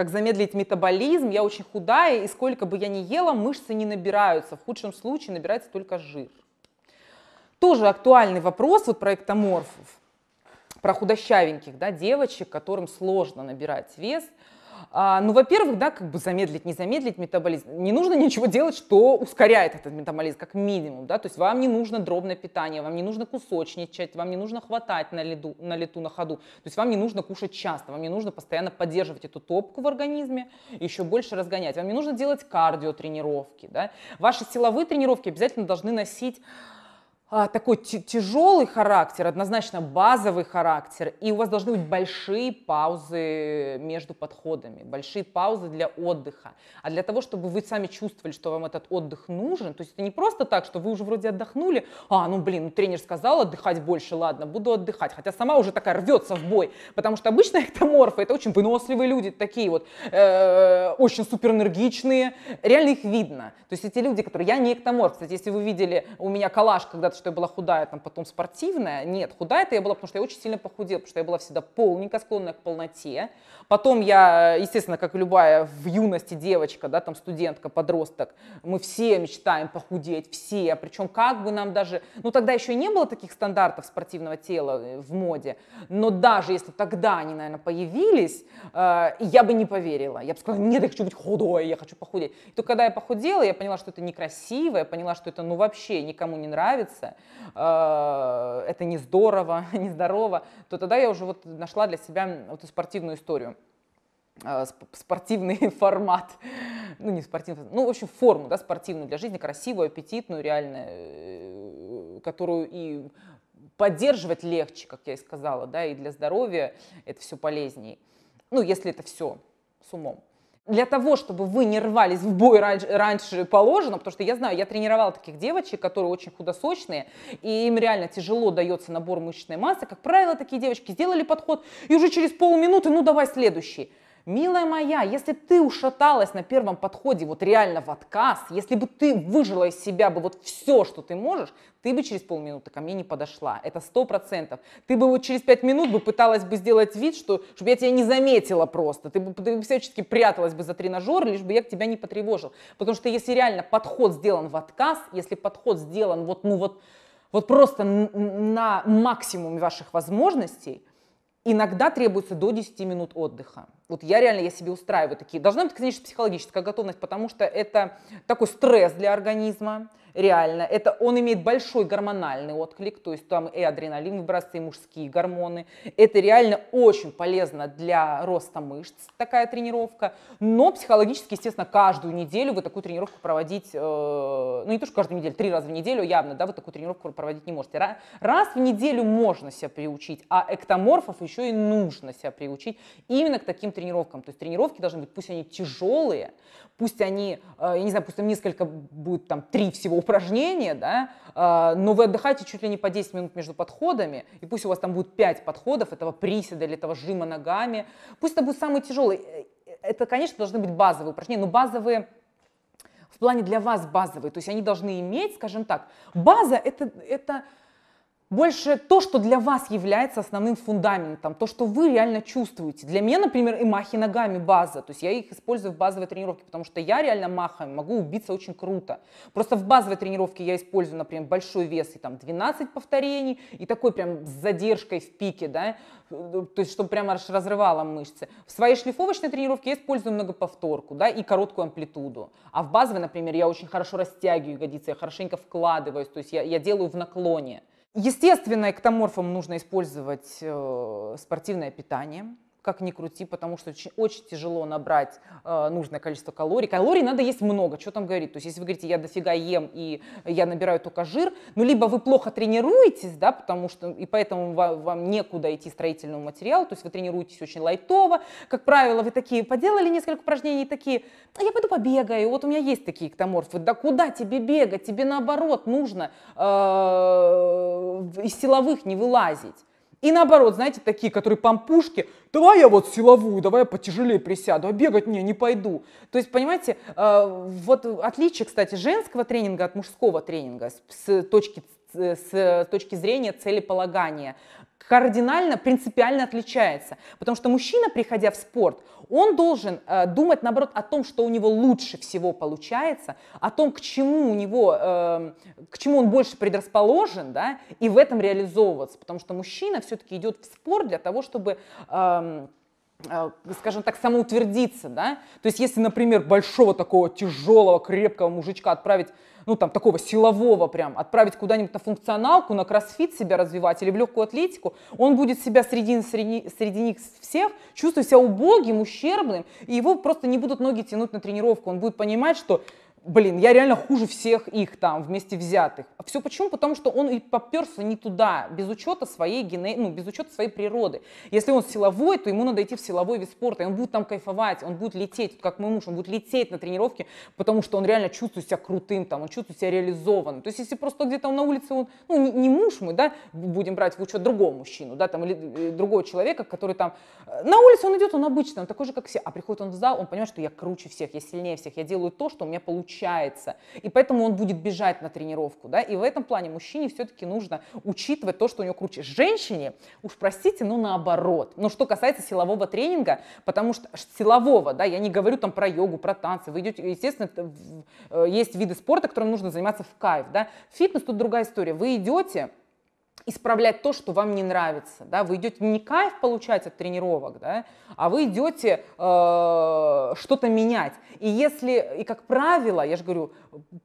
как замедлить метаболизм, я очень худая, и сколько бы я ни ела, мышцы не набираются. В худшем случае набирается только жир. Тоже актуальный вопрос вот проектоморфов, про худощавеньких да, девочек, которым сложно набирать вес – а, ну, во-первых, да, как бы замедлить, не замедлить метаболизм. Не нужно ничего делать, что ускоряет этот метаболизм, как минимум, да, то есть вам не нужно дробное питание, вам не нужно кусочничать, вам не нужно хватать на, леду, на лету, на ходу, то есть вам не нужно кушать часто, вам не нужно постоянно поддерживать эту топку в организме, еще больше разгонять, вам не нужно делать кардио тренировки, да. Ваши силовые тренировки обязательно должны носить а, такой тяжелый характер, однозначно базовый характер, и у вас должны быть большие паузы между подходами, большие паузы для отдыха. А для того, чтобы вы сами чувствовали, что вам этот отдых нужен, то есть это не просто так, что вы уже вроде отдохнули, а, ну блин, ну, тренер сказал отдыхать больше, ладно, буду отдыхать, хотя сама уже такая рвется в бой, потому что обычно эктоморфы, это очень выносливые люди, такие вот, э, очень суперэнергичные, реально их видно. То есть эти люди, которые, я не эктоморф, кстати, если вы видели у меня калаш когда-то что я была худая, там потом спортивная. Нет, худая это я была, потому что я очень сильно похудела, потому что я была всегда полненькая, склонная к полноте. Потом я, естественно, как и любая в юности девочка, да, там студентка, подросток, мы все мечтаем похудеть, все. Причем как бы нам даже, ну тогда еще не было таких стандартов спортивного тела э, в моде, но даже если тогда они, наверное, появились, э, я бы не поверила. Я бы сказала, нет, я хочу быть худой, я хочу похудеть. И только когда я похудела, я поняла, что это некрасиво, я поняла, что это ну вообще никому не нравится. Э, это не здорово, не здорово, то тогда я уже вот нашла для себя вот эту спортивную историю э, спортивный формат, ну не спортивный, ну в общем форму, да, спортивную для жизни, красивую, аппетитную, реально, э, которую и поддерживать легче, как я и сказала, да, и для здоровья это все полезнее. Ну, если это все с умом. Для того, чтобы вы не рвались в бой раньше, раньше положено, потому что я знаю, я тренировала таких девочек, которые очень худосочные, и им реально тяжело дается набор мышечной массы. Как правило, такие девочки сделали подход, и уже через полминуты, ну давай следующий. Милая моя, если ты ушаталась на первом подходе вот реально в отказ, если бы ты выжила из себя бы вот все, что ты можешь, ты бы через полминуты ко мне не подошла. Это сто процентов. Ты бы вот через пять минут бы пыталась бы сделать вид, что, чтобы я тебя не заметила просто. Ты бы, ты бы всячески пряталась бы за тренажер, лишь бы я тебя не потревожил. Потому что если реально подход сделан в отказ, если подход сделан вот, ну вот, вот просто на максимуме ваших возможностей, Иногда требуется до 10 минут отдыха. Вот я реально, я себе устраиваю такие. Должна быть, конечно, психологическая готовность, потому что это такой стресс для организма реально. Это он имеет большой гормональный отклик, то есть там и адреналин выбрасывается, и мужские гормоны. Это реально очень полезно для роста мышц, такая тренировка. Но психологически, естественно, каждую неделю вы такую тренировку проводить, э, ну не то, что каждую неделю, три раза в неделю явно, да, вы такую тренировку проводить не можете. Раз в неделю можно себя приучить, а эктоморфов еще и нужно себя приучить именно к таким тренировкам. То есть тренировки должны быть, пусть они тяжелые, пусть они, э, я не знаю, пусть там несколько будет, там, три всего упражнение, да, а, но вы отдыхаете чуть ли не по 10 минут между подходами, и пусть у вас там будет 5 подходов этого приседа или этого жима ногами, пусть это будет самый тяжелый. Это, конечно, должны быть базовые упражнения, но базовые в плане для вас базовые, то есть они должны иметь, скажем так, база это, это больше то, что для вас является основным фундаментом, то, что вы реально чувствуете. Для меня, например, и махи ногами база, то есть я их использую в базовой тренировке, потому что я реально махаю, могу убиться очень круто. Просто в базовой тренировке я использую, например, большой вес и там 12 повторений, и такой прям с задержкой в пике, да, то есть чтобы прямо аж разрывало мышцы. В своей шлифовочной тренировке я использую многоповторку, да, и короткую амплитуду. А в базовой, например, я очень хорошо растягиваю ягодицы, я хорошенько вкладываюсь, то есть я, я делаю в наклоне. Естественно, эктоморфам нужно использовать э, спортивное питание, как ни крути, потому что очень, очень тяжело набрать э, нужное количество калорий. Калорий надо есть много, что там говорить. То есть если вы говорите, я дофига ем и я набираю только жир, ну либо вы плохо тренируетесь, да, потому что и поэтому вам, вам некуда идти строительному материалу, то есть вы тренируетесь очень лайтово, как правило, вы такие поделали несколько упражнений, такие, а я пойду побегаю, вот у меня есть такие эктоморфы, да куда тебе бегать, тебе наоборот нужно э, из силовых не вылазить. И наоборот, знаете, такие, которые пампушки, давай я вот силовую, давай я потяжелее присяду, а бегать не, не пойду. То есть, понимаете, э, вот отличие, кстати, женского тренинга от мужского тренинга с точки э, с точки зрения целеполагания кардинально, принципиально отличается. Потому что мужчина, приходя в спорт, он должен э, думать, наоборот, о том, что у него лучше всего получается, о том, к чему у него, э, к чему он больше предрасположен, да, и в этом реализовываться. Потому что мужчина все-таки идет в спорт для того, чтобы... Эм, э, скажем так, самоутвердиться, да? То есть если, например, большого такого тяжелого, крепкого мужичка отправить ну, там, такого силового прям, отправить куда-нибудь на функционалку, на кроссфит себя развивать или в легкую атлетику, он будет себя среди, среди, среди них всех чувствовать себя убогим, ущербным, и его просто не будут ноги тянуть на тренировку. Он будет понимать, что блин, я реально хуже всех их там вместе взятых. А все почему? Потому что он и поперся не туда, без учета своей гене... ну, без учета своей природы. Если он силовой, то ему надо идти в силовой вид спорта, и он будет там кайфовать, он будет лететь, как мой муж, он будет лететь на тренировке, потому что он реально чувствует себя крутым, там, он чувствует себя реализованным. То есть если просто где-то он на улице, он, ну, не, не муж мы, да, будем брать в учет другого мужчину, да, там, или э, другого человека, который там, э, на улице он идет, он обычный, он такой же, как все, а приходит он в зал, он понимает, что я круче всех, я сильнее всех, я делаю то, что у меня получается получается. И поэтому он будет бежать на тренировку. Да? И в этом плане мужчине все-таки нужно учитывать то, что у него круче. Женщине, уж простите, но наоборот. Но что касается силового тренинга, потому что силового, да, я не говорю там про йогу, про танцы, вы идете, естественно, э, есть виды спорта, которым нужно заниматься в кайф, да. Фитнес тут другая история. Вы идете, исправлять то, что вам не нравится. Да? Вы идете не кайф получать от тренировок, да? а вы идете э, что-то менять. И если, и как правило, я же говорю,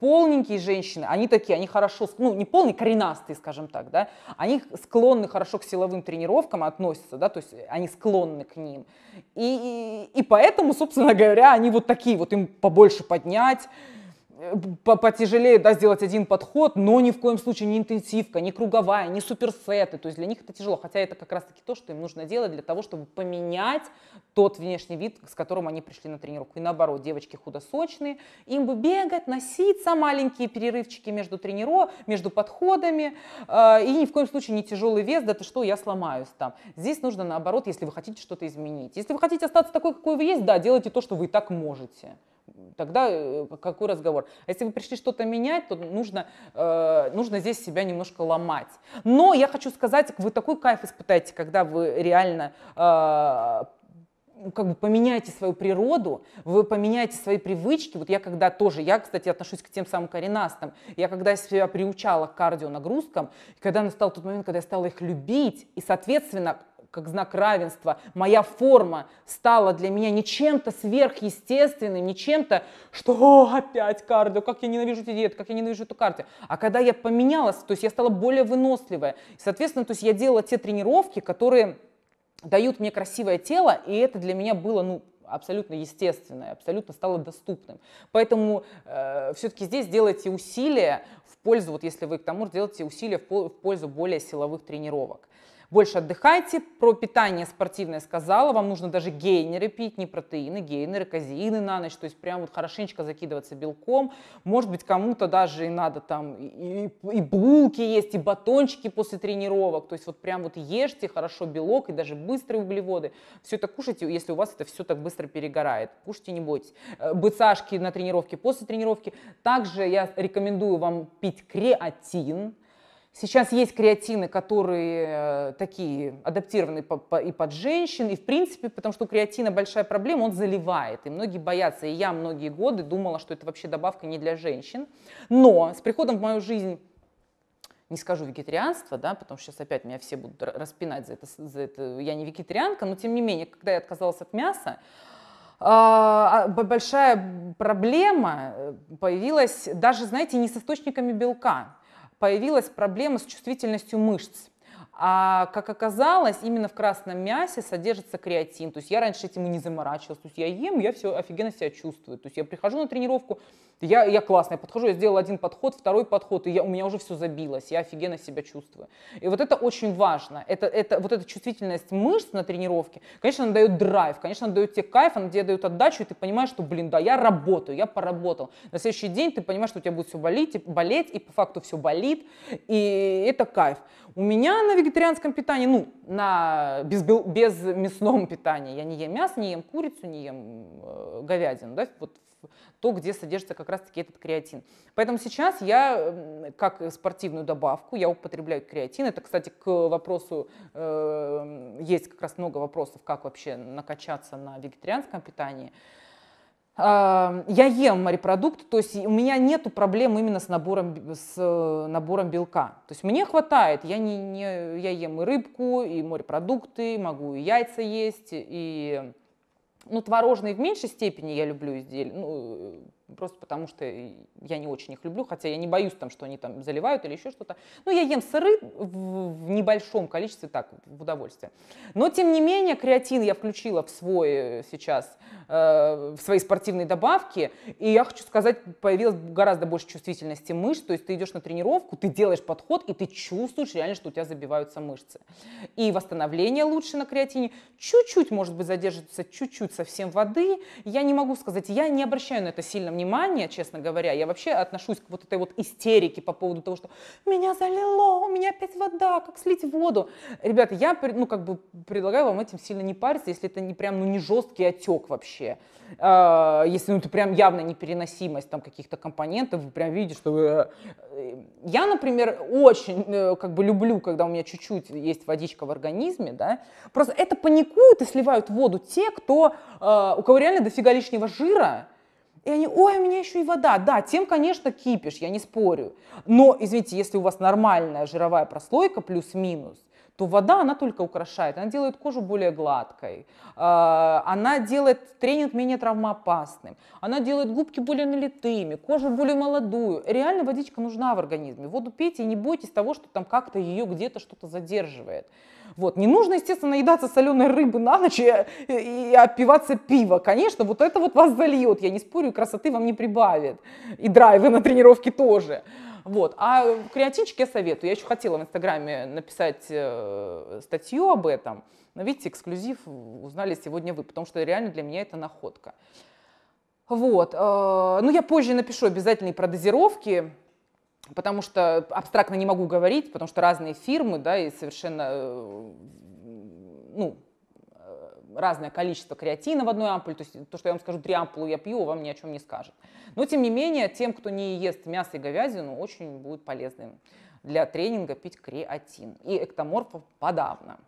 полненькие женщины, они такие, они хорошо, ну не полные, коренастые, скажем так, да? они склонны хорошо к силовым тренировкам относятся, да? то есть они склонны к ним. И, и, и поэтому, собственно говоря, они вот такие, вот им побольше поднять, Э, потяжелее да, сделать один подход, но ни в коем случае не интенсивка, не круговая, не суперсеты. То есть для них это тяжело, хотя это как раз-таки то, что им нужно делать для того, чтобы поменять тот внешний вид, с которым они пришли на тренировку. И наоборот, девочки худосочные, им бы бегать, носиться, маленькие перерывчики между трениров, между подходами, э, и ни в коем случае не тяжелый вес, да ты что, я сломаюсь там. Здесь нужно наоборот, если вы хотите что-то изменить. Если вы хотите остаться такой, какой вы есть, да, делайте то, что вы и так можете. Тогда э, какой разговор? А если вы пришли что-то менять, то нужно, э, нужно здесь себя немножко ломать. Но я хочу сказать, вы такой кайф испытаете, когда вы реально э, как бы поменяете свою природу, вы поменяете свои привычки. Вот я когда тоже, я, кстати, отношусь к тем самым коренастым, я когда себя приучала к кардионагрузкам, когда настал тот момент, когда я стала их любить, и, соответственно, как знак равенства, моя форма стала для меня не чем-то сверхъестественным, не чем-то, что О, опять кардио, как я ненавижу эти диеты, как я ненавижу эту карту А когда я поменялась, то есть я стала более выносливая. Соответственно, то есть я делала те тренировки, которые дают мне красивое тело, и это для меня было, ну, абсолютно естественное, абсолютно стало доступным. Поэтому э, все-таки здесь делайте усилия в пользу, вот если вы к тому делаете усилия в, в пользу более силовых тренировок больше отдыхайте. Про питание спортивное сказала, вам нужно даже гейнеры пить, не протеины, гейнеры, казеины на ночь, то есть прям вот хорошенечко закидываться белком. Может быть, кому-то даже и надо там и, и булки есть, и батончики после тренировок, то есть вот прям вот ешьте хорошо белок и даже быстрые углеводы. Все это кушайте, если у вас это все так быстро перегорает. Кушайте, не бойтесь. Э, быцашки на тренировке, после тренировки. Также я рекомендую вам пить креатин, Сейчас есть креатины, которые э, такие адаптированы по, по, и под женщин, и в принципе, потому что у креатина большая проблема, он заливает, и многие боятся, и я многие годы думала, что это вообще добавка не для женщин. Но с приходом в мою жизнь не скажу вегетарианство, да, потому что сейчас опять меня все будут распинать за это, за это. Я не вегетарианка, но тем не менее, когда я отказалась от мяса, а, а, большая проблема э, появилась даже, знаете, не с источниками белка появилась проблема с чувствительностью мышц. А как оказалось, именно в красном мясе содержится креатин. То есть я раньше этим и не заморачивалась. То есть я ем, я все офигенно себя чувствую. То есть я прихожу на тренировку, я, я классно, я подхожу, я сделал один подход, второй подход, и я, у меня уже все забилось, я офигенно себя чувствую. И вот это очень важно. Это, это, вот эта чувствительность мышц на тренировке, конечно, она дает драйв, конечно, она дает тебе кайф, она тебе дает отдачу, и ты понимаешь, что, блин, да, я работаю, я поработал. На следующий день ты понимаешь, что у тебя будет все болеть, и, болеть, и по факту все болит, и это кайф. У меня на вегетарианском питании, ну, на без, без мясном питании, я не ем мясо, не ем курицу, не ем э, говядину, да, вот то, где содержится как раз-таки этот креатин. Поэтому сейчас я, как спортивную добавку, я употребляю креатин. Это, кстати, к вопросу, э, есть как раз много вопросов, как вообще накачаться на вегетарианском питании. Э, я ем морепродукты, то есть у меня нет проблем именно с набором, с э, набором белка. То есть мне хватает, я, не, не, я ем и рыбку, и морепродукты, могу и яйца есть, и ну, творожные в меньшей степени я люблю изделия, ну, просто потому что я не очень их люблю, хотя я не боюсь там, что они там заливают или еще что-то. Ну, я ем сыры в небольшом количестве, так, в удовольствие. Но, тем не менее, креатин я включила в свой э, сейчас, э, в свои спортивные добавки, и я хочу сказать, появилась гораздо больше чувствительности мышц, то есть ты идешь на тренировку, ты делаешь подход, и ты чувствуешь реально, что у тебя забиваются мышцы. И восстановление лучше на креатине, чуть-чуть, может быть, задерживается, чуть-чуть совсем воды, я не могу сказать, я не обращаю на это сильно внимания, понимания, честно говоря. Я вообще отношусь к вот этой вот истерике по поводу того, что меня залило, у меня опять вода, как слить воду. Ребята, я ну, как бы предлагаю вам этим сильно не париться, если это не прям ну, не жесткий отек вообще. А, если ну, это прям явная непереносимость там, каких-то компонентов, вы прям видите, что вы... Э, э, я, например, очень э, как бы люблю, когда у меня чуть-чуть есть водичка в организме, да, просто это паникуют и сливают воду те, кто, у кого реально дофига лишнего жира, и они, ой, у меня еще и вода. Да, тем, конечно, кипиш, я не спорю. Но, извините, если у вас нормальная жировая прослойка, плюс-минус, то вода, она только украшает, она делает кожу более гладкой, а, она делает тренинг менее травмоопасным, она делает губки более налитыми, кожу более молодую. Реально водичка нужна в организме. Воду пейте и не бойтесь того, что там как-то ее где-то что-то задерживает. Вот. Не нужно, естественно, наедаться соленой рыбы на ночь и, и опиваться пива. Конечно, вот это вот вас зальет, я не спорю, красоты вам не прибавит. И драйвы на тренировке тоже. Вот. А креатинчик я советую. Я еще хотела в Инстаграме написать э, статью об этом, но видите, эксклюзив узнали сегодня вы, потому что реально для меня это находка. Вот. Э, ну, я позже напишу обязательно и про дозировки, потому что абстрактно не могу говорить, потому что разные фирмы, да, и совершенно, э, ну, разное количество креатина в одной ампуле, то есть то, что я вам скажу, три ампулы я пью, а вам ни о чем не скажет. Но, тем не менее, тем, кто не ест мясо и говядину, очень будет полезным для тренинга пить креатин. И эктоморфов подавно.